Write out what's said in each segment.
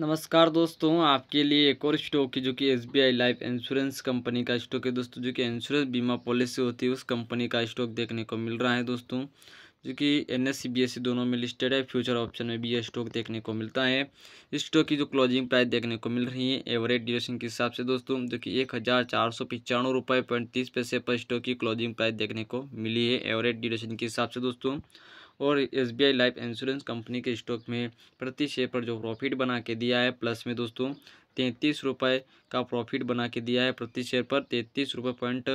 नमस्कार दोस्तों आपके लिए एक और स्टॉक है जो कि S B I life insurance company का स्टॉक है दोस्तों जो कि इंश्योरेंस बीमा पॉलिसी होती है उस कंपनी का स्टॉक देखने को मिल रहा है दोस्तों जो कि N S C B S C दोनों में लिस्टेड है फ्यूचर ऑप्शन में भी यह स्टॉक देखने को मिलता है इस स्टॉक की जो क्लोजिंग प्राइस देखने को मिल रही है एवरेज ड्यूरेशन के हिसाब से दोस्तों जो कि एक हज़ार चार सौ पचानवे रुपये पॉइंट तीस पैसे पर स्टॉक की क्लोजिंग प्राइस देखने को मिली है एवरेज ड्यूरेशन के हिसाब से दोस्तों और S B I life insurance company के स्टॉक में प्रति शेयर पर जो प्रॉफिट बना के दिया है प्लस में दोस्तों तैंतीस रुपये का प्रॉफिट बना के दिया है प्रति शेयर पर तैंतीस रुपये पॉइंट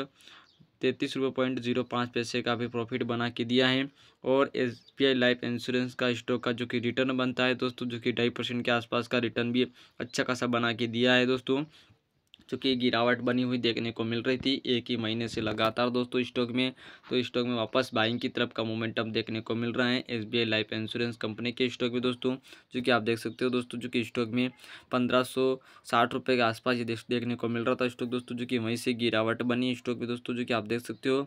तैंतीस रुपये पॉइंट जीरो पाँच पैसे का भी प्रॉफिट बना के दिया है और S B I life insurance का स्टॉक का जो कि रिटर्न बनता है दोस्तों जो कि ढाई परसेंट के आसपास का रिटर्न भी अच्छा खासा बना के दिया है दोस्तों चूँकि गिरावट बनी हुई देखने को मिल रही थी एक ही महीने से लगातार दोस्तों स्टॉक में तो स्टॉक में वापस बाइंग की तरफ का मोमेंटम देखने को मिल रहा है एस लाइफ इंश्योरेंस कंपनी के स्टॉक में दोस्तों जो आप देख सकते हो दोस्तों जो स्टॉक में पंद्रह रुपए के आसपास ये देखने को मिल रहा था स्टॉक दोस्तों जो कि वहीं से गिरावट बनी स्टॉक में दोस्तों जो कि आप देख सकते हो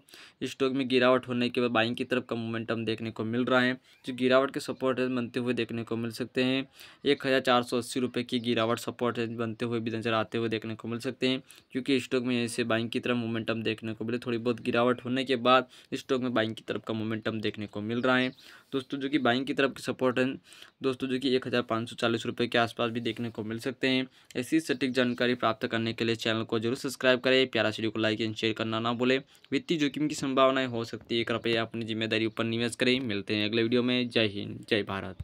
स्टॉक में गिरावट होने के बाद बाइंग की तरफ का मोमेंटम देखने को मिल रहा है जो गिरावट के सपोर्ट रेंज बनते हुए देखने को मिल सकते हैं एक हज़ार चार सौ अस्सी रुपये की गिरावट सपोर्ट रेंज बनते हुए भी नजर आते हुए देखने को मिल सकते सकते हैं क्योंकि स्टॉक में ऐसे बाइंग की तरफ मोमेंटम देखने को मिले थोड़ी बहुत गिरावट होने के बाद स्टॉक में बाइंग की तरफ का मोमेंटम देखने को मिल रहा है दोस्तों जो कि बाइंग की तरफ सपोर्ट है दोस्तों जो कि एक हज़ार के आसपास भी देखने को मिल सकते हैं ऐसी सटीक जानकारी प्राप्त करने के लिए चैनल को जरूर सब्सक्राइब करें प्यारा सीडियो को लाइक एंड शेयर करना ना भूलें वित्तीय जोखिम की संभावनाएं हो सकती है कृपया अपनी जिम्मेदारी पर निवेश करें मिलते हैं अगले वीडियो में जय हिंद जय भारत